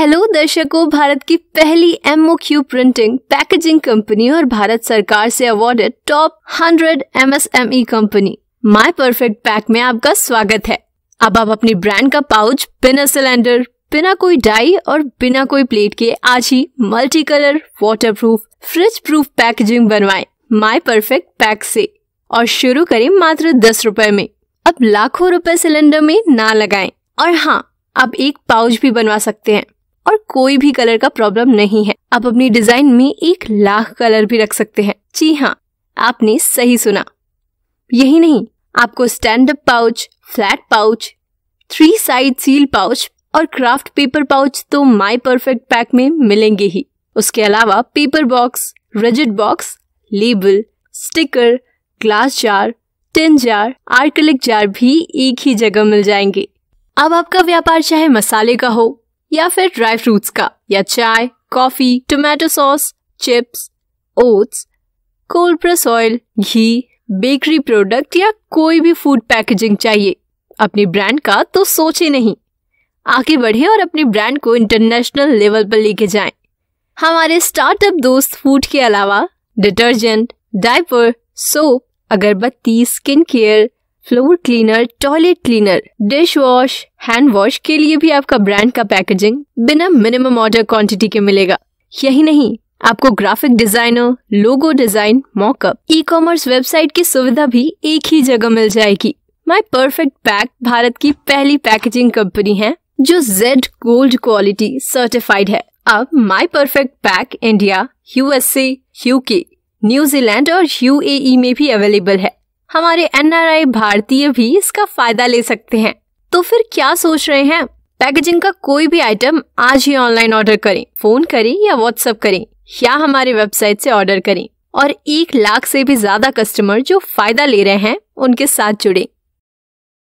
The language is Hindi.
हेलो दर्शकों भारत की पहली M O Q printing packaging company और भारत सरकार से awarded top M MSME company my perfect pack में आपका स्वागत है अब आप अपनी ब्रांड का पाउच बिना सिलेंडर बिना कोई डाई और बिना कोई प्लेट के आज ही multi colour water proof freeze proof packaging बनवाए माई परफेक्ट पैक से और शुरू करें मात्र दस रुपए में अब लाखों रुपए सिलेंडर में ना लगाएं और हाँ आप एक पाउच भी बनवा सकते हैं और कोई भी कलर का प्रॉब्लम नहीं है आप अपनी डिजाइन में एक लाख कलर भी रख सकते हैं जी हाँ आपने सही सुना यही नहीं आपको stand up pouch flat pouch three side seal pouch और क्राफ्ट पेपर पाउच तो माय परफेक्ट पैक में मिलेंगे ही उसके अलावा paper box rigid box label sticker glass jar tin jar acrylic jar भी एक ही जगह मिल जाएंगे अब आपका व्यापार चाहे मसाले का हो या फिर ड्राई फ्रूट्स का या चाय coffee tomato sauce chips oats cold press oil घी बेकरी प्रोडक्ट या कोई भी फूड पैकेजिंग चाहिए अपने ब्रांड का तो सोचे नहीं आगे बढ़े और अपने ब्रांड को इंटरनेशनल लेवल पर लेके जाएं। हमारे स्टार्टअप दोस्त फूड के अलावा डिटर्जेंट डायपर सोप अगरबत्ती skin care floor cleaner toilet cleaner dish wash hand wash के लिए भी आपका ब्रांड का पैकेजिंग बिना मिनिमम ऑर्डर क्वांटिटी के मिलेगा यही नहीं आपको graphic designer logo design mockup e commerce website की सुविधा भी एक ही जगह मिल जाएगी माई परफेक्ट पैक भारत की पहली पैकेजिंग कंपनी है जो जेड गोल्ड क्वालिटी सर्टिफाइड है अब my perfect pack India USA UK New Zealand UAE यूएई e में भी अवेलेबल है हमारे एनआरआई भारतीय भी इसका फायदा ले सकते हैं तो फिर क्या सोच रहे हैं पैकेजिंग का कोई भी आइटम आज ही ऑनलाइन ऑर्डर करें फोन करें या व्हाट्सएप करें या हमारे वेबसाइट से ऑर्डर करें और एक लाख से भी ज्यादा कस्टमर जो फायदा ले रहे हैं उनके साथ जुड़े